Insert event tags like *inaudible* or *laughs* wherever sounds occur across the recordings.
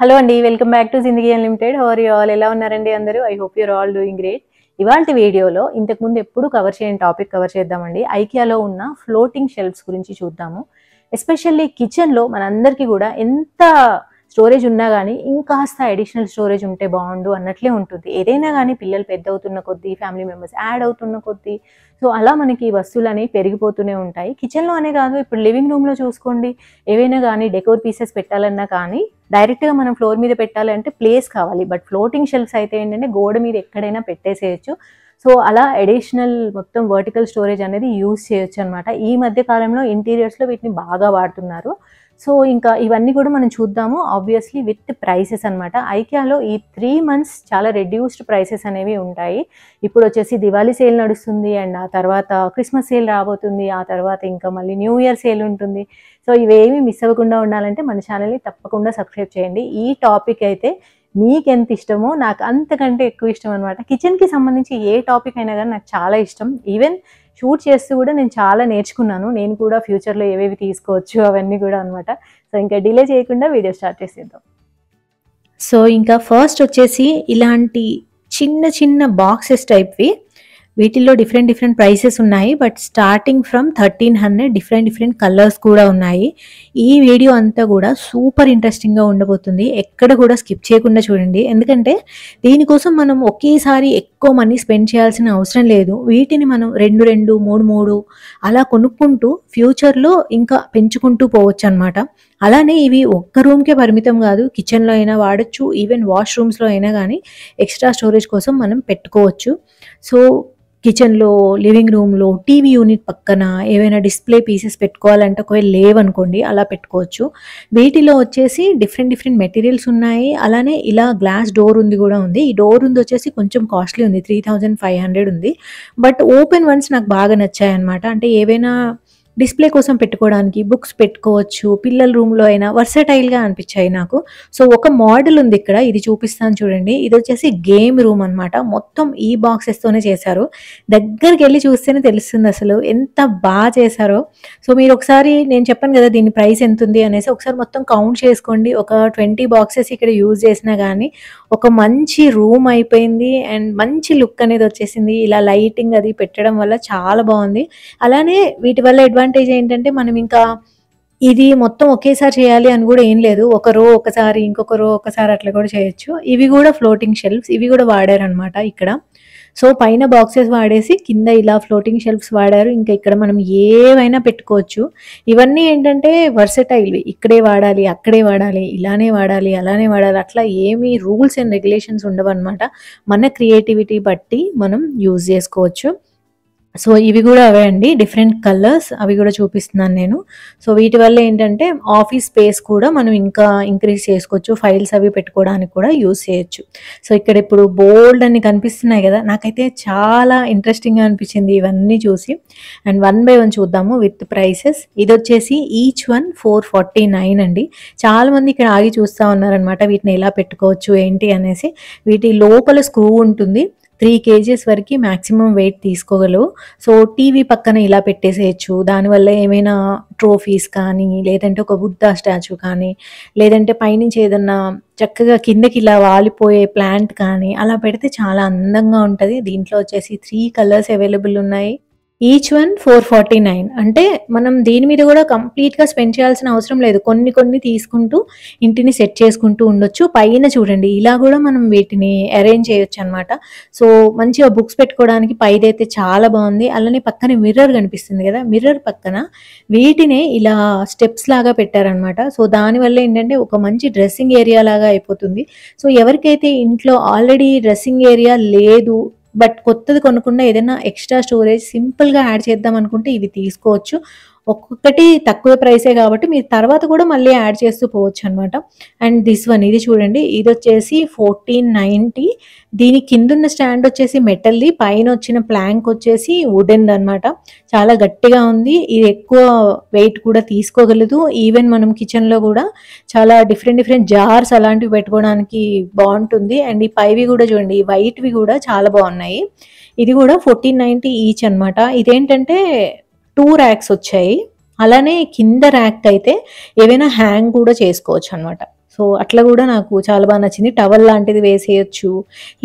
hello అండి welcome back to Zindagi unlimited how're you all ఎలా ఉన్నారండి అందరూ I hope you're all doing great ఇవాళ వీడియోలో ఇంతకుముందు ఎప్పుడు కవర్ చేయని టాపిక్ కవర్ చేద్దామండి ఐకియాలో ఉన్న ఫ్లోటింగ్ షెల్ఫ్స్ గురించి చూద్దాము ఎస్పెషల్లీ కిచెన్లో మనందరికీ కూడా ఎంత స్టోరేజ్ ఉన్నా కానీ ఇంకాస్త అడిషనల్ స్టోరేజ్ ఉంటే బాగుండు అన్నట్లే ఉంటుంది ఏదైనా కానీ పిల్లలు పెద్ద అవుతున్న కొద్దీ ఫ్యామిలీ మెంబర్స్ యాడ్ అవుతున్న కొద్దీ సో అలా మనకి వస్తువులు అనేవి పెరిగిపోతూనే ఉంటాయి కిచెన్లో అనే కాదు ఇప్పుడు లివింగ్ రూమ్లో చూసుకోండి ఏవైనా కానీ డెకోర్ పీసెస్ పెట్టాలన్నా కానీ డైరెక్ట్గా మనం ఫ్లోర్ మీద పెట్టాలంటే ప్లేస్ కావాలి బట్ ఫ్లోటింగ్ షెల్ఫ్స్ అయితే ఏంటంటే గోడ మీద ఎక్కడైనా పెట్టేసేయచ్చు సో అలా అడిషనల్ మొత్తం వర్టికల్ స్టోరేజ్ అనేది యూజ్ చేయొచ్చు అనమాట ఈ మధ్య కాలంలో ఇంటీరియర్స్లో వీటిని బాగా వాడుతున్నారు సో ఇంకా ఇవన్నీ కూడా మనం చూద్దాము ఆబ్వియస్లీ విత్ ప్రైసెస్ అనమాట ఐకియాలో ఈ త్రీ మంత్స్ చాలా రెడ్యూస్డ్ ప్రైసెస్ అనేవి ఉంటాయి ఇప్పుడు వచ్చేసి దివాళీ సేల్ నడుస్తుంది అండ్ ఆ తర్వాత క్రిస్మస్ సేల్ రాబోతుంది ఆ తర్వాత ఇంకా మళ్ళీ న్యూ ఇయర్ సేల్ ఉంటుంది సో ఇవేమి మిస్ అవ్వకుండా ఉండాలంటే మన ఛానల్ని తప్పకుండా సబ్స్క్రైబ్ చేయండి ఈ టాపిక్ అయితే మీకు ఎంత ఇష్టమో నాకు అంతకంటే ఎక్కువ ఇష్టం అనమాట కిచెన్కి సంబంధించి ఏ టాపిక్ అయినా కానీ నాకు చాలా ఇష్టం ఈవెన్ షూట్ చేస్తూ కూడా నేను చాలా నేర్చుకున్నాను నేను కూడా ఫ్యూచర్లో ఏవేవి తీసుకోవచ్చు అవన్నీ కూడా అనమాట సో ఇంకా డిలే చేయకుండా వీడియో స్టార్ట్ చేసేద్దాం సో ఇంకా ఫస్ట్ వచ్చేసి ఇలాంటి చిన్న చిన్న బాక్సెస్ టైప్వి వీటిల్లో డిఫరెంట్ డిఫరెంట్ ప్రైసెస్ ఉన్నాయి but starting from thirteen hundred different different colours కూడా ఉన్నాయి ఈ వీడియో అంతా కూడా సూపర్ ఇంట్రెస్టింగ్గా ఉండబోతుంది ఎక్కడ కూడా స్కిప్ చేయకుండా చూడండి ఎందుకంటే దీనికోసం మనం ఒకేసారి ఎక్కువ మనీ స్పెండ్ చేయాల్సిన అవసరం లేదు వీటిని మనం రెండు రెండు మూడు మూడు అలా కొనుక్కుంటూ ఫ్యూచర్లో ఇంకా పెంచుకుంటూ పోవచ్చు అనమాట అలానే ఇవి ఒక్క రూమ్కే పరిమితం కాదు కిచెన్లో అయినా వాడచ్చు ఈవెన్ వాష్రూమ్స్లో అయినా కానీ ఎక్స్ట్రా స్టోరేజ్ కోసం మనం పెట్టుకోవచ్చు సో కిచెన్లో లివింగ్ రూమ్లో టీవీ యూనిట్ పక్కన ఏవైనా డిస్ప్లే పీసెస్ పెట్టుకోవాలంటే ఒకవేళ లేవనుకోండి అలా పెట్టుకోవచ్చు వీటిలో వచ్చేసి డిఫరెంట్ డిఫరెంట్ మెటీరియల్స్ ఉన్నాయి అలానే ఇలా గ్లాస్ డోర్ ఉంది కూడా ఉంది ఈ డోర్ ఉంది వచ్చేసి కొంచెం కాస్ట్లీ ఉంది త్రీ థౌజండ్ ఫైవ్ హండ్రెడ్ ఉంది బట్ ఓపెన్ వన్స్ నాకు బాగా నచ్చాయి అనమాట అంటే ఏవైనా డిస్ప్లే కోసం పెట్టుకోవడానికి బుక్స్ పెట్టుకోవచ్చు పిల్లల రూమ్లో అయినా వర్సటైల్గా అనిపించాయి నాకు సో ఒక మోడల్ ఉంది ఇక్కడ ఇది చూపిస్తాను చూడండి ఇది వచ్చేసి గేమ్ రూమ్ అనమాట మొత్తం ఈ బాక్సెస్తోనే చేశారు దగ్గరికి వెళ్ళి చూస్తేనే తెలుస్తుంది అసలు ఎంత బాగా చేశారో సో మీరు ఒకసారి నేను చెప్పాను కదా దీని ప్రైస్ ఎంత ఉంది అనేసి ఒకసారి మొత్తం కౌంట్ చేసుకోండి ఒక ట్వంటీ బాక్సెస్ ఇక్కడ యూజ్ చేసినా కానీ ఒక మంచి రూమ్ అయిపోయింది అండ్ మంచి లుక్ అనేది వచ్చేసింది ఇలా లైటింగ్ అది పెట్టడం వల్ల చాలా బాగుంది అలానే వీటి వల్ల అడ్వాంటేజ్ అడ్వాంటేజ్ ఏంటంటే మనం ఇంకా ఇది మొత్తం ఒకేసారి చేయాలి అని కూడా ఏం లేదు ఒక రో ఒకసారి ఇంకొక రో ఒకసారి అట్లా కూడా చేయొచ్చు ఇవి కూడా ఫ్లోటింగ్ షెల్ఫ్స్ ఇవి కూడా వాడారనమాట ఇక్కడ సో పైన బాక్సెస్ వాడేసి కింద ఇలా ఫ్లోటింగ్ షెల్ఫ్స్ వాడారు ఇంకా ఇక్కడ మనం ఏవైనా పెట్టుకోవచ్చు ఇవన్నీ ఏంటంటే వర్సటైల్వి ఇక్కడే వాడాలి అక్కడే వాడాలి ఇలానే వాడాలి అలానే వాడాలి అట్లా ఏమీ రూల్స్ అండ్ రెగ్యులేషన్స్ ఉండవన్నమాట మన క్రియేటివిటీ బట్టి మనం యూజ్ చేసుకోవచ్చు సో ఇవి కూడా అవే అండి డిఫరెంట్ కలర్స్ అవి కూడా చూపిస్తున్నాను నేను సో వీటి వల్ల ఏంటంటే ఆఫీస్ స్పేస్ కూడా మనం ఇంకా ఇంక్రీజ్ చేసుకోవచ్చు ఫైల్స్ అవి పెట్టుకోవడానికి కూడా యూస్ చేయొచ్చు సో ఇక్కడ ఇప్పుడు బోల్డ్ అన్ని కనిపిస్తున్నాయి కదా నాకైతే చాలా ఇంట్రెస్టింగ్గా అనిపించింది ఇవన్నీ చూసి అండ్ వన్ బై వన్ చూద్దాము విత్ ప్రైసెస్ ఇది వచ్చేసి each one four forty nine అండి మంది ఇక్కడ ఆగి చూస్తూ ఉన్నారనమాట వీటిని ఎలా పెట్టుకోవచ్చు ఏంటి అనేసి వీటి లోపల స్క్రూ ఉంటుంది త్రీ కేజీస్ వరకు మ్యాక్సిమం వెయిట్ తీసుకోగలవు సో టీవీ పక్కన ఇలా పెట్టేసేయచ్చు దానివల్ల ఏమైనా ట్రోఫీస్ కానీ లేదంటే ఒక బుద్ధ స్టాచ్యూ కానీ లేదంటే పైనుంచి ఏదన్నా చక్కగా కిందకి ఇలా వాలిపోయే ప్లాంట్ కానీ అలా పెడితే చాలా అందంగా ఉంటుంది దీంట్లో వచ్చేసి త్రీ కలర్స్ అవైలబుల్ ఉన్నాయి each one four forty nine అంటే మనం దీని మీద కూడా కంప్లీట్గా స్పెండ్ చేయాల్సిన అవసరం లేదు కొన్ని కొన్ని తీసుకుంటూ ఇంటిని సెట్ చేసుకుంటూ ఉండొచ్చు పైన చూడండి ఇలా కూడా మనం వీటిని అరేంజ్ చేయొచ్చు అనమాట సో మంచిగా బుక్స్ పెట్టుకోవడానికి పైదైతే చాలా బాగుంది అలానే పక్కన మిర్రర్ కనిపిస్తుంది కదా మిర్రర్ పక్కన వీటినే ఇలా స్టెప్స్ లాగా పెట్టారనమాట సో దానివల్ల ఏంటంటే ఒక మంచి డ్రెస్సింగ్ ఏరియా లాగా అయిపోతుంది సో ఎవరికైతే ఇంట్లో ఆల్రెడీ డ్రెస్సింగ్ ఏరియా లేదు బట్ కొత్తది కొనుక్కున్న ఏదైనా ఎక్స్ట్రా స్టోరేజ్ సింపుల్గా యాడ్ చేద్దాం అనుకుంటే ఇవి తీసుకోవచ్చు ఒక్కొక్కటి తక్కువ ప్రైసే కాబట్టి మీరు తర్వాత కూడా మళ్ళీ యాడ్ చేస్తూ పోవచ్చు అనమాట అండ్ దిస్ వన్ ఇది చూడండి ఇది వచ్చేసి ఫోర్టీన్ నైంటీ దీని కిందున్న స్టాండ్ వచ్చేసి మెటల్ది పైన వచ్చిన ప్లాంక్ వచ్చేసి వుడెన్ అనమాట చాలా గట్టిగా ఉంది ఇది ఎక్కువ వెయిట్ కూడా తీసుకోగలదు ఈవెన్ మనం కిచెన్లో కూడా చాలా డిఫరెంట్ డిఫరెంట్ జార్స్ అలాంటివి పెట్టుకోవడానికి బాగుంటుంది అండ్ ఈ పైవి కూడా చూడండి ఈ వైట్వి కూడా చాలా బాగున్నాయి ఇది కూడా ఫోర్టీన్ నైంటీ ఈచ్ అనమాట ఇదేంటంటే టూ ర్యాక్స్ వచ్చాయి అలానే కింద ర్యాక్ అయితే ఏవైనా హ్యాంగ్ కూడా చేసుకోవచ్చు అనమాట సో అట్లా కూడా నాకు చాలా బాగా నచ్చింది టవల్ లాంటిది వేసేయచ్చు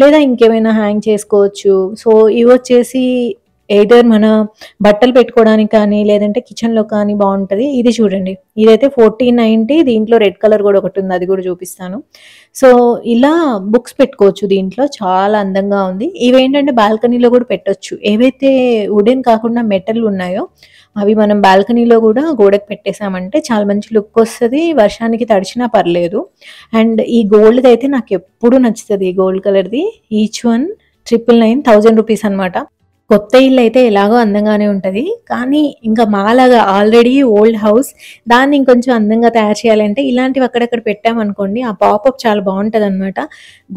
లేదా ఇంకేమైనా హ్యాంగ్ చేసుకోవచ్చు సో ఇవి వచ్చేసి ఎయిటర్ మన బట్టలు పెట్టుకోవడానికి కానీ లేదంటే కిచెన్లో కానీ బాగుంటుంది ఇది చూడండి ఇదైతే ఫోర్టీన్ నైంటీ దీంట్లో రెడ్ కలర్ కూడా ఒకటి ఉంది అది కూడా చూపిస్తాను సో ఇలా బుక్స్ పెట్టుకోవచ్చు దీంట్లో చాలా అందంగా ఉంది ఇవేంటంటే బాల్కనీలో కూడా పెట్టొచ్చు ఏవైతే వుడెన్ కాకుండా మెటల్ ఉన్నాయో అవి మనం బాల్కనీలో కూడా గోడకు పెట్టేశామంటే చాలా మంచి లుక్ వస్తుంది వర్షానికి తడిచినా పర్లేదు అండ్ ఈ గోల్డ్ అయితే నాకు ఎప్పుడు నచ్చుతుంది ఈ గోల్డ్ కలర్ది each one triple nine thousand rupees అనమాట కొత్త ఇల్లు అయితే ఎలాగో అందంగానే ఉంటుంది కానీ ఇంకా మాలాగా ఆల్రెడీ ఓల్డ్ హౌస్ దాన్ని ఇంకొంచెం అందంగా తయారు చేయాలంటే ఇలాంటివి అక్కడక్కడ పెట్టామనుకోండి ఆ పాపప్ చాలా బాగుంటుంది అనమాట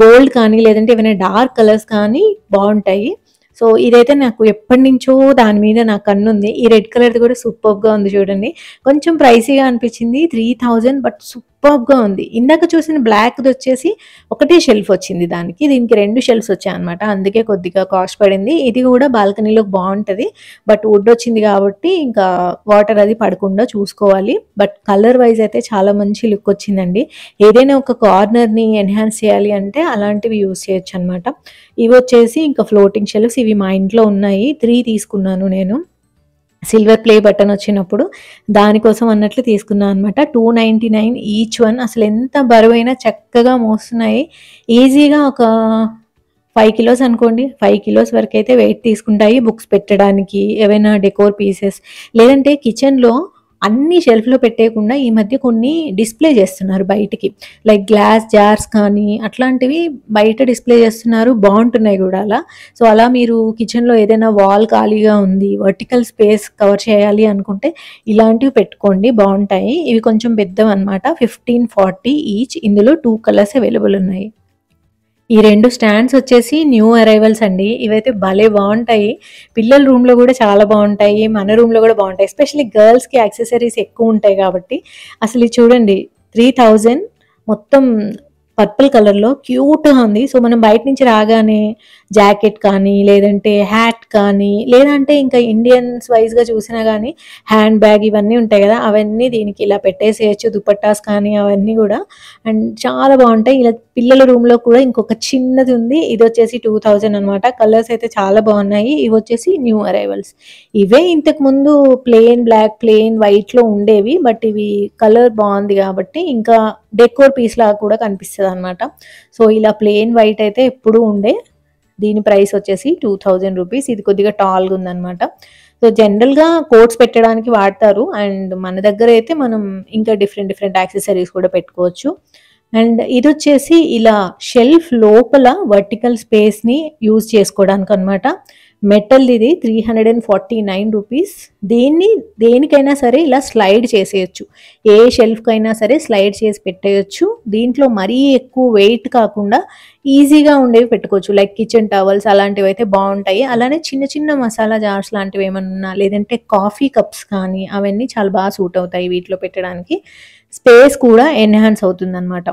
గోల్డ్ కానీ లేదంటే ఏమైనా డార్క్ కలర్స్ కానీ బాగుంటాయి సో ఇదైతే నాకు ఎప్పటి నుంచో దాని మీద నా కన్ను ఉంది ఈ రెడ్ కలర్ది కూడా సూపర్గా ఉంది చూడండి కొంచెం ప్రైసీగా అనిపించింది త్రీ థౌజండ్ బట్ సూపర్ సూపర్గా ఉంది ఇందాక చూసిన బ్లాక్ది వచ్చేసి ఒకటే షెల్ఫ్ వచ్చింది దానికి దీనికి రెండు షెల్ఫ్స్ వచ్చాయి అనమాట అందుకే కొద్దిగా కాస్ట్ పడింది ఇది కూడా బాల్కనీలో బాగుంటుంది బట్ వుడ్ వచ్చింది కాబట్టి ఇంకా వాటర్ అది పడకుండా చూసుకోవాలి బట్ కలర్ వైజ్ అయితే చాలా మంచి లుక్ వచ్చిందండి ఏదైనా ఒక కార్నర్ని ఎన్హాన్స్ చేయాలి అంటే అలాంటివి యూస్ చేయొచ్చు అనమాట ఇవి వచ్చేసి ఇంకా ఫ్లోటింగ్ షెల్ఫ్స్ ఇవి మా ఇంట్లో ఉన్నాయి త్రీ తీసుకున్నాను నేను సిల్వర్ ప్లే బటన్ వచ్చినప్పుడు దానికోసం అన్నట్లు తీసుకున్నాను అనమాట two ninety nine each one అసలు ఎంత బరువైనా చక్కగా మోస్తున్నాయి ఈజీగా ఒక ఫైవ్ కిలోస్ అనుకోండి ఫైవ్ కిలోస్ వరకు అయితే వెయిట్ తీసుకుంటాయి బుక్స్ పెట్టడానికి ఏవైనా డెకోర్ పీసెస్ లేదంటే కిచెన్లో అన్ని షెల్ఫ్లో పెట్టేయకుండా ఈ మధ్య కొన్ని డిస్ప్లే చేస్తున్నారు బయటికి లైక్ గ్లాస్ జార్స్ కానీ అట్లాంటివి బయట డిస్ప్లే చేస్తున్నారు బాగుంటున్నాయి కూడా అలా సో అలా మీరు కిచెన్లో ఏదైనా వాల్ ఖాళీగా ఉంది వర్టికల్ స్పేస్ కవర్ చేయాలి అనుకుంటే ఇలాంటివి పెట్టుకోండి బాగుంటాయి ఇవి కొంచెం పెద్దవి అనమాట ఫిఫ్టీన్ ఫార్టీ ఈచ్ ఇందులో టూ కలర్స్ అవైలబుల్ ఉన్నాయి ఈ రెండు స్టాండ్స్ వచ్చేసి న్యూ అరైవల్స్ అండి ఇవైతే భలే బాగుంటాయి పిల్లల రూమ్లో కూడా చాలా బాగుంటాయి మన రూమ్లో కూడా బాగుంటాయి ఎస్పెషల్లీ గర్ల్స్కి యాక్సెసరీస్ ఎక్కువ ఉంటాయి కాబట్టి అసలు ఇది చూడండి త్రీ థౌజండ్ మొత్తం పర్పుల్ కలర్లో క్యూట్గా ఉంది సో మనం బయట నుంచి రాగానే జాకెట్ కానీ లేదంటే హ్యాట్ కానీ లేదంటే ఇంకా ఇండియన్స్ వైజ్గా చూసినా కానీ హ్యాండ్ బ్యాగ్ ఇవన్నీ ఉంటాయి కదా అవన్నీ దీనికి ఇలా పెట్టేసేయచ్చు దుపట్టాస్ కానీ అవన్నీ కూడా అండ్ చాలా బాగుంటాయి ఇలా పిల్లల రూమ్ లో కూడా ఇంకొక చిన్నది ఉంది ఇది వచ్చేసి టూ థౌజండ్ అనమాట కలర్స్ అయితే చాలా బాగున్నాయి ఇవి వచ్చేసి న్యూ అరైవల్స్ ఇవే ఇంతకు ముందు ప్లెయిన్ బ్లాక్ ప్లెయిన్ లో ఉండేవి బట్ ఇవి కలర్ బాగుంది కాబట్టి ఇంకా డెకోర్ పీస్ లాగా కూడా కనిపిస్తుంది అనమాట సో ఇలా ప్లెయిన్ వైట్ అయితే ఎప్పుడూ ఉండే దీని ప్రైస్ వచ్చేసి టూ థౌజండ్ రూపీస్ ఇది కొద్దిగా టాల్ గా ఉందనమాట సో జనరల్ గా కోట్స్ పెట్టడానికి వాడతారు అండ్ మన దగ్గర అయితే మనం ఇంకా డిఫరెంట్ డిఫరెంట్ యాక్సెసరీస్ కూడా పెట్టుకోవచ్చు అండ్ ఇది వచ్చేసి ఇలా షెల్ఫ్ లోపల వర్టికల్ స్పేస్ని యూజ్ చేసుకోవడానికి అనమాట మెటల్ ఇది three hundred and forty nine rupees దీన్ని దేనికైనా సరే ఇలా స్లైడ్ చేసేయచ్చు ఏ షెల్ఫ్కైనా సరే స్లైడ్ చేసి పెట్టేయచ్చు దీంట్లో మరీ ఎక్కువ వెయిట్ కాకుండా ఈజీగా ఉండేవి పెట్టుకోవచ్చు లైక్ కిచెన్ టవల్స్ అలాంటివి అయితే బాగుంటాయి అలానే చిన్న చిన్న మసాలా జార్స్ లాంటివి ఏమైనా ఉన్నా లేదంటే కాఫీ కప్స్ కానీ అవన్నీ చాలా బాగా సూట్ అవుతాయి వీటిలో పెట్టడానికి స్పేస్ కూడా ఎన్హాన్స్ అనమాట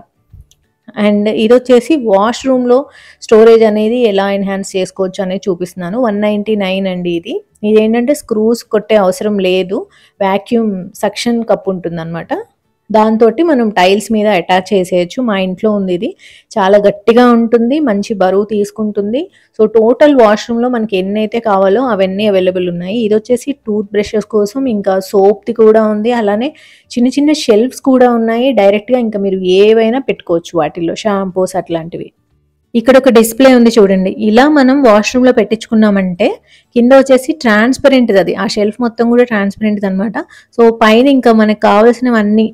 అండ్ ఇది వచ్చేసి వాష్రూమ్లో స్టోరేజ్ అనేది ఎలా ఎన్హాన్స్ చేసుకోవచ్చు అనేది చూపిస్తున్నాను వన్ నైంటీ నైన్ అండి ఇది ఇది ఏంటంటే స్క్రూస్ కొట్టే అవసరం లేదు వ్యాక్యూమ్ సక్షన్ కప్ ఉంటుందన్నమాట దాంతో మనం టైల్స్ మీద అటాచ్ చేసేయచ్చు మా ఇంట్లో ఉంది ఇది చాలా గట్టిగా ఉంటుంది మంచి బరువు తీసుకుంటుంది సో టోటల్ వాష్రూమ్లో మనకి ఎన్నైతే కావాలో అవన్నీ అవైలబుల్ ఉన్నాయి ఇది వచ్చేసి టూత్ బ్రషెస్ కోసం ఇంకా సోప్ది కూడా ఉంది అలానే చిన్న చిన్న షెల్ఫ్స్ కూడా ఉన్నాయి డైరెక్ట్గా ఇంకా మీరు ఏవైనా పెట్టుకోవచ్చు వాటిల్లో షాంపూస్ అట్లాంటివి ఇక్కడ ఒక డిస్ప్లే ఉంది చూడండి ఇలా మనం వాష్రూమ్లో పెట్టించుకున్నామంటే కింద వచ్చేసి ట్రాన్స్పరెంట్ది అది ఆ షెల్ఫ్ మొత్తం కూడా ట్రాన్స్పరెంట్ది అనమాట సో పైన ఇంకా మనకు కావాల్సినవన్నీ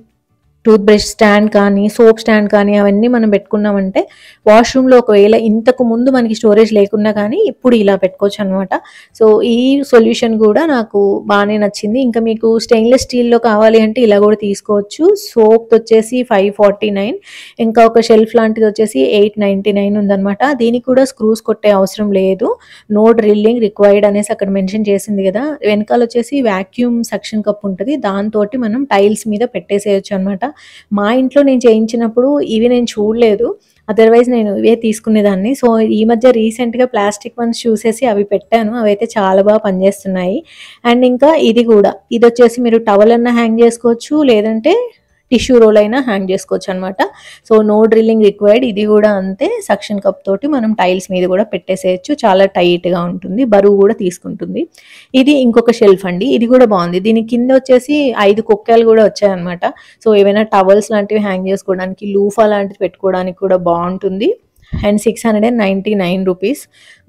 టూత్ బ్రష్ స్టాండ్ కానీ సోప్ స్టాండ్ కానీ అవన్నీ మనం పెట్టుకున్నామంటే వాష్రూమ్లో ఒకవేళ ఇంతకు ముందు మనకి స్టోరేజ్ లేకున్నా కానీ ఇప్పుడు ఇలా పెట్టుకోవచ్చు అనమాట సో ఈ సొల్యూషన్ కూడా నాకు బాగానే నచ్చింది ఇంకా మీకు స్టెయిన్లెస్ స్టీల్లో కావాలి అంటే ఇలా కూడా తీసుకోవచ్చు సోప్ వచ్చేసి ఫైవ్ ఫార్టీ నైన్ ఇంకా ఒక షెల్ఫ్ లాంటిది వచ్చేసి ఎయిట్ నైంటీ నైన్ దీనికి కూడా స్క్రూస్ కొట్టే అవసరం లేదు నో డ్రిల్లింగ్ రిక్వైర్డ్ అనేసి అక్కడ మెన్షన్ చేసింది కదా వెనకాల వచ్చేసి వ్యాక్యూమ్ సెక్షన్ కప్ ఉంటుంది దాంతో మనం టైల్స్ మీద పెట్టేసేయచ్చు అనమాట మా ఇంట్లో నేను చేయించినప్పుడు ఇవి నేను చూడలేదు అదర్వైజ్ నేను ఇవే తీసుకునేదాన్ని సో ఈ మధ్య రీసెంట్గా ప్లాస్టిక్ వన్స్ చూసేసి అవి పెట్టాను అవి అయితే చాలా బాగా పనిచేస్తున్నాయి అండ్ ఇంకా ఇది కూడా ఇది వచ్చేసి మీరు టవల్ అన్న హ్యాంగ్ చేసుకోవచ్చు లేదంటే టిష్యూ రోల్ అయినా హ్యాంగ్ చేసుకోవచ్చు అనమాట సో నో డ్రిల్లింగ్ రిక్వైర్డ్ ఇది కూడా అంతే సక్షన్ కప్ తోటి మనం టైల్స్ మీద కూడా పెట్టేసేయచ్చు చాలా టైట్గా ఉంటుంది బరువు కూడా తీసుకుంటుంది ఇది ఇంకొక షెల్ఫ్ అండి ఇది కూడా బాగుంది దీని కింద వచ్చేసి ఐదు కుక్కలు కూడా వచ్చాయన్నమాట సో ఏవైనా టవల్స్ లాంటివి హ్యాంగ్ చేసుకోవడానికి లూఫా లాంటివి పెట్టుకోవడానికి కూడా బాగుంటుంది and six hundred and ninety nine rupees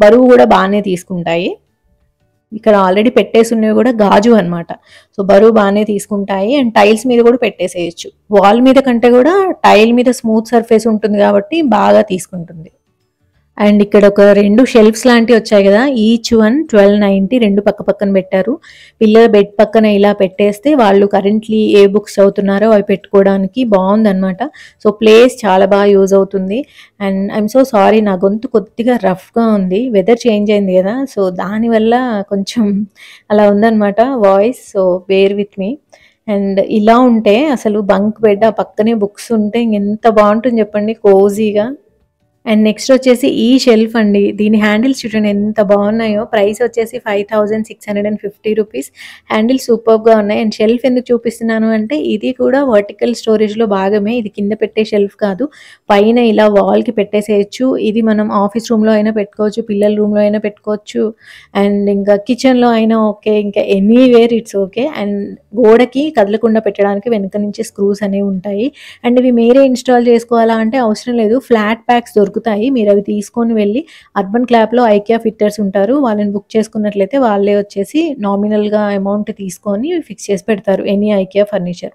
బరువు కూడా బాగానే తీసుకుంటాయి ఇక్కడ ఆల్రెడీ పెట్టేసి ఉన్నవి కూడా గాజు అనమాట సో బరువు బాగానే తీసుకుంటాయి అండ్ టైల్స్ మీద కూడా పెట్టేసేయచ్చు వాల్ మీద కంటే కూడా టైల్ మీద స్మూత్ సర్ఫేస్ ఉంటుంది కాబట్టి బాగా తీసుకుంటుంది అండ్ ఇక్కడ ఒక రెండు షెల్ఫ్స్ లాంటివి వచ్చాయి కదా ఈచ్ వన్ ట్వెల్వ్ నైంటీ రెండు పక్క పక్కన పెట్టారు పిల్లల బెడ్ పక్కన ఇలా పెట్టేస్తే వాళ్ళు కరెంట్లీ ఏ బుక్స్ చదువుతున్నారో అవి పెట్టుకోవడానికి అనమాట సో ప్లేస్ చాలా బాగా యూజ్ అవుతుంది అండ్ ఐఎమ్ సో సారీ నా గొంతు కొద్దిగా రఫ్గా ఉంది వెదర్ చేంజ్ అయింది కదా సో దానివల్ల కొంచెం *laughs* అలా ఉందన్నమాట voice so where with me and ఇలా ఉంటే అసలు బంక్ బెడ్ ఆ పక్కనే బుక్స్ ఉంటే ఇంకెంత బాగుంటుంది చెప్పండి కోజీగా అండ్ నెక్స్ట్ వచ్చేసి ఈ షెల్ఫ్ అండి దీని హ్యాండిల్స్ చూడండి ఎంత బాగున్నాయో ప్రైస్ వచ్చేసి five thousand six hundred and fifty rupees handles సూపర్గా ఉన్నాయి అండ్ షెల్ఫ్ ఎందుకు చూపిస్తున్నాను అంటే ఇది కూడా వర్టికల్ స్టోరేజ్లో భాగమే ఇది కింద పెట్టే షెల్ఫ్ కాదు పైన ఇలా వాల్కి పెట్టేసేయచ్చు ఇది మనం ఆఫీస్ రూమ్లో అయినా పెట్టుకోవచ్చు పిల్లల రూమ్లో అయినా పెట్టుకోవచ్చు అండ్ ఇంకా కిచెన్లో అయినా ఓకే ఇంకా ఎనీవేర్ ఇట్స్ ఓకే అండ్ గోడకి కదలకుండా పెట్టడానికి వెనుక నుంచి స్క్రూస్ అనేవి ఉంటాయి అండ్ ఇవి మీరే ఇన్స్టాల్ చేసుకోవాలా అంటే అవసరం లేదు ఫ్లాట్ ప్యాక్స్ దొరుకు దొరుకుతాయి మీరు అవి తీసుకొని వెళ్ళి అర్బన్ క్లాప్లో ఐకియా ఫిట్టర్స్ ఉంటారు వాళ్ళని బుక్ చేసుకున్నట్లయితే వాళ్ళే వచ్చేసి నామినల్గా అమౌంట్ తీసుకొని ఫిక్స్ చేసి పెడతారు ఎనీ ఐకియా ఫర్నిచర్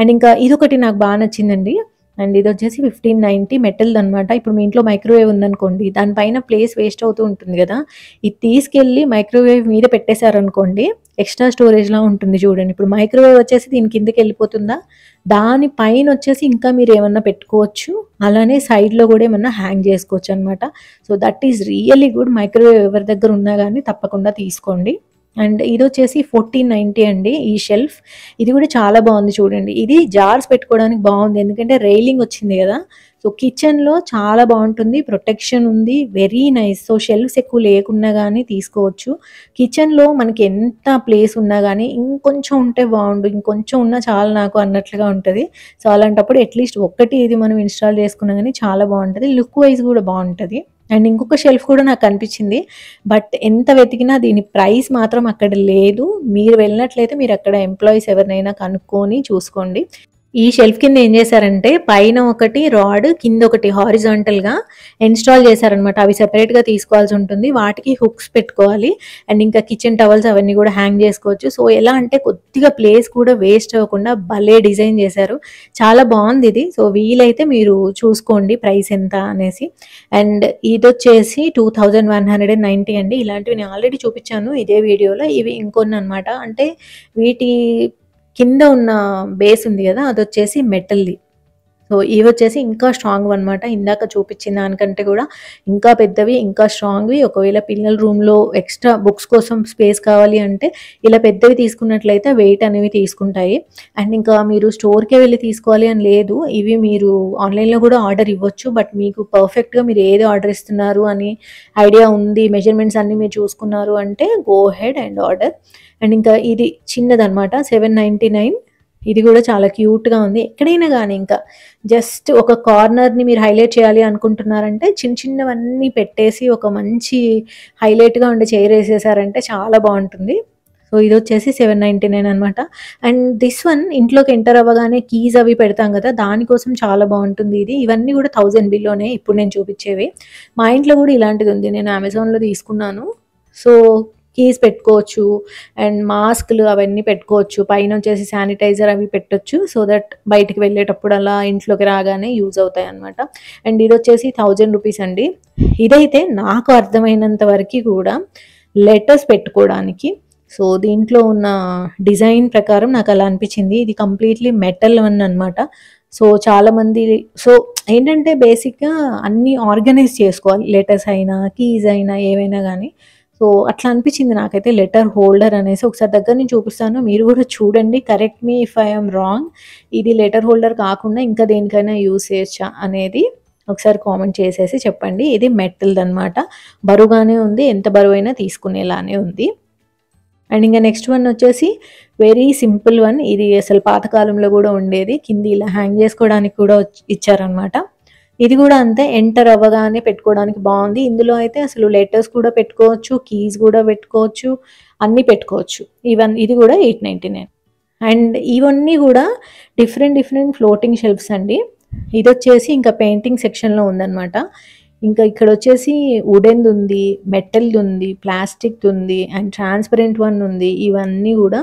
అండ్ ఇంకా ఇదొకటి నాకు బాగా నచ్చిందండి అండ్ ఇది వచ్చేసి ఫిఫ్టీన్ నైంటీ మెటల్ అనమాట ఇప్పుడు మీ ఇంట్లో మైక్రోవేవ్ ఉందనుకోండి దానిపైన ప్లేస్ వేస్ట్ అవుతూ ఉంటుంది కదా ఇది తీసుకెళ్ళి మైక్రోవేవ్ మీద పెట్టేశారనుకోండి ఎక్స్ట్రా స్టోరేజ్లా ఉంటుంది చూడండి ఇప్పుడు మైక్రోవేవ్ వచ్చేసి దీని కిందకి వెళ్ళిపోతుందా దాని పైన వచ్చేసి ఇంకా మీరు ఏమన్నా పెట్టుకోవచ్చు అలానే సైడ్లో కూడా ఏమన్నా హ్యాంగ్ చేసుకోవచ్చు అనమాట so that is really good microwave ఎవరి దగ్గర ఉన్నా కానీ తప్పకుండా తీసుకోండి అండ్ ఇది వచ్చేసి ఫోర్టీన్ నైంటీ అండి ఈ షెల్ఫ్ ఇది కూడా చాలా బాగుంది చూడండి ఇది జార్స్ పెట్టుకోవడానికి బాగుంది ఎందుకంటే రైలింగ్ వచ్చింది కదా సో కిచెన్లో చాలా బాగుంటుంది ప్రొటెక్షన్ ఉంది వెరీ నైస్ సో షెల్ఫ్స్ ఎక్కువ లేకున్నా కానీ తీసుకోవచ్చు కిచెన్లో మనకి ఎంత ప్లేస్ ఉన్నా కానీ ఇంకొంచెం ఉంటే బాగుండు ఇంకొంచెం ఉన్నా చాలా నాకు అన్నట్లుగా ఉంటుంది సో అలాంటప్పుడు అట్లీస్ట్ ఒక్కటి ఇది మనం ఇన్స్టాల్ చేసుకున్నా కానీ చాలా బాగుంటుంది లుక్ వైజ్ కూడా బాగుంటుంది అండ్ ఇంకొక షెల్ఫ్ కూడా నాకు అనిపించింది బట్ ఎంత వెతికినా దీని ప్రైస్ మాత్రం అక్కడ లేదు మీరు వెళ్ళినట్లయితే మీరు అక్కడ ఎంప్లాయీస్ ఎవరినైనా కనుక్కొని చూసుకోండి ఈ షెల్ఫ్ కింద ఏం చేశారంటే పైన ఒకటి రాడ్ కింద ఒకటి హారిజాంటల్గా ఇన్స్టాల్ చేశారనమాట అవి సెపరేట్గా తీసుకోవాల్సి ఉంటుంది వాటికి హుక్స్ పెట్టుకోవాలి అండ్ ఇంకా కిచెన్ టవల్స్ అవన్నీ కూడా హ్యాంగ్ చేసుకోవచ్చు సో ఎలా అంటే కొద్దిగా ప్లేస్ కూడా వేస్ట్ అవ్వకుండా భలే డిజైన్ చేశారు చాలా బాగుంది ఇది సో వీలైతే మీరు చూసుకోండి ప్రైస్ ఎంత అనేసి అండ్ ఇది వచ్చేసి two thousand one hundred and ninety అండి ఇలాంటివి నేను ఆల్రెడీ చూపించాను ఇదే వీడియోలో ఇవి ఇంకొన్ని అనమాట అంటే వీటి కింద ఉన్న బేస్ ఉంది కదా అది వచ్చేసి మెటల్ది సో ఇవి వచ్చేసి ఇంకా స్ట్రాంగ్ అనమాట ఇందాక చూపించిన దానికంటే కూడా ఇంకా పెద్దవి ఇంకా స్ట్రాంగ్వి ఒకవేళ పిల్లల రూమ్లో ఎక్స్ట్రా బుక్స్ కోసం స్పేస్ కావాలి అంటే ఇలా పెద్దవి తీసుకున్నట్లయితే వెయిట్ అనేవి తీసుకుంటాయి అండ్ ఇంకా మీరు స్టోర్కే వెళ్ళి తీసుకోవాలి అని లేదు ఇవి మీరు ఆన్లైన్లో కూడా ఆర్డర్ ఇవ్వచ్చు బట్ మీకు పర్ఫెక్ట్గా మీరు ఏది ఆర్డర్ ఇస్తున్నారు అని ఐడియా ఉంది మెజర్మెంట్స్ అన్నీ మీరు చూసుకున్నారు అంటే go ahead and order and ఇంకా ఇది చిన్నదనమాట సెవెన్ నైంటీ నైన్ ఇది కూడా చాలా క్యూట్గా ఉంది ఎక్కడైనా కానీ ఇంకా జస్ట్ ఒక కార్నర్ని మీరు హైలైట్ చేయాలి అనుకుంటున్నారంటే చిన్న చిన్నవన్నీ పెట్టేసి ఒక మంచి హైలైట్గా ఉండే చైర్ వేసేసారంటే చాలా బాగుంటుంది సో ఇది వచ్చేసి సెవెన్ నైంటీ నైన్ అనమాట అండ్ దిస్ వన్ ఇంట్లోకి ఎంటర్ అవ్వగానే కీజ్ అవి పెడతాం కదా దానికోసం చాలా బాగుంటుంది ఇది ఇవన్నీ కూడా థౌజండ్ బిల్లోనే ఇప్పుడు నేను చూపించేవి మా ఇంట్లో కూడా ఇలాంటిది ఉంది నేను అమెజాన్లో తీసుకున్నాను సో కీస్ పెట్టుకోవచ్చు అండ్ మాస్క్లు అవన్నీ పెట్టుకోవచ్చు పైన వచ్చేసి శానిటైజర్ అవి పెట్టొచ్చు సో దట్ బయటికి వెళ్ళేటప్పుడు అలా ఇంట్లోకి రాగానే యూజ్ అవుతాయి అనమాట అండ్ ఇది వచ్చేసి థౌజండ్ రూపీస్ అండి ఇదైతే నాకు అర్థమైనంత వరకు కూడా లెటర్స్ పెట్టుకోవడానికి సో దీంట్లో ఉన్న డిజైన్ ప్రకారం నాకు అలా అనిపించింది ఇది కంప్లీట్లీ మెటల్ వన్ అనమాట సో చాలామంది సో ఏంటంటే బేసిక్గా అన్నీ ఆర్గనైజ్ చేసుకోవాలి లెటర్స్ అయినా కీజ్ అయినా ఏవైనా కానీ సో అట్లా అనిపించింది నాకైతే లెటర్ హోల్డర్ అనేసి ఒకసారి దగ్గర నుంచి చూపిస్తాను మీరు కూడా చూడండి correct me if I'm wrong ఇది లెటర్ హోల్డర్ కాకుండా ఇంకా దేనికైనా యూస్ చేయొచ్చా అనేది ఒకసారి కామెంట్ చేసేసి చెప్పండి ఇది మెటల్ది అనమాట బరువుగానే ఉంది ఎంత అయినా తీసుకునేలానే ఉంది అండ్ ఇంకా నెక్స్ట్ వన్ వచ్చేసి వెరీ సింపుల్ వన్ ఇది అసలు పాతకాలంలో కూడా ఉండేది కింది ఇలా హ్యాంగ్ చేసుకోవడానికి కూడా ఇచ్చారనమాట ఇది కూడా అంతే ఎంటర్ అవ్వగానే పెట్టుకోవడానికి బాగుంది ఇందులో అయితే అసలు లెటర్స్ కూడా పెట్టుకోవచ్చు కీస్ కూడా పెట్టుకోవచ్చు అన్నీ పెట్టుకోవచ్చు ఈవెన్ ఇది కూడా ఎయిట్ నైంటీ నైన్ అండ్ ఇవన్నీ కూడా డిఫరెంట్ డిఫరెంట్ ఫ్లోటింగ్ షెల్ఫ్స్ అండి ఇది వచ్చేసి ఇంకా పెయింటింగ్ సెక్షన్లో ఉందన్నమాట ఇంకా ఇక్కడ వచ్చేసి వుడెన్ది ఉంది మెటల్ది ఉంది ప్లాస్టిక్ది ఉంది అండ్ ట్రాన్స్పరెంట్ వన్ ఉంది ఇవన్నీ కూడా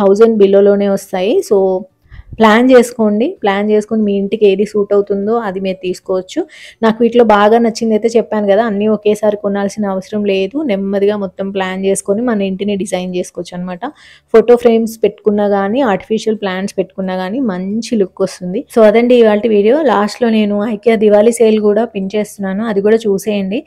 థౌజండ్ బిలోలోనే వస్తాయి సో ప్లాన్ చేసుకోండి ప్లాన్ చేసుకుని మీ ఇంటికి ఏది సూట్ అవుతుందో అది మీరు తీసుకోవచ్చు నాకు వీటిలో బాగా నచ్చింది అయితే చెప్పాను కదా అన్నీ ఒకేసారి కొనాల్సిన అవసరం లేదు నెమ్మదిగా మొత్తం ప్లాన్ చేసుకొని మన ఇంటిని డిజైన్ చేసుకోవచ్చు అనమాట ఫోటో ఫ్రేమ్స్ పెట్టుకున్నా కానీ ఆర్టిఫిషియల్ ప్లాంట్స్ పెట్టుకున్నా కానీ మంచి లుక్ వస్తుంది సో అదండి ఇవాళ వీడియో లాస్ట్లో నేను ఐక్యా దివాళీ సేల్ కూడా పిన్ చేస్తున్నాను అది కూడా చూసేయండి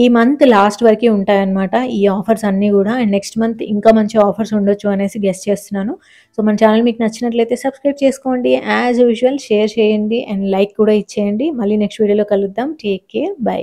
ఈ మంత్ లాస్ట్ వరకు ఉంటాయన్నమాట ఈ ఆఫర్స్ అన్నీ కూడా అండ్ నెక్స్ట్ మంత్ ఇంకా మంచి ఆఫర్స్ ఉండొచ్చు అనేసి గెస్ట్ చేస్తున్నాను సో మన ఛానల్ మీకు నచ్చినట్లయితే సబ్స్క్రైబ్ చేసుకోండి యాజ్ యూజువల్ షేర్ చేయండి అండ్ లైక్ కూడా ఇచ్చేయండి మళ్ళీ నెక్స్ట్ వీడియోలో కలుద్దాం టేక్ కేర్ బై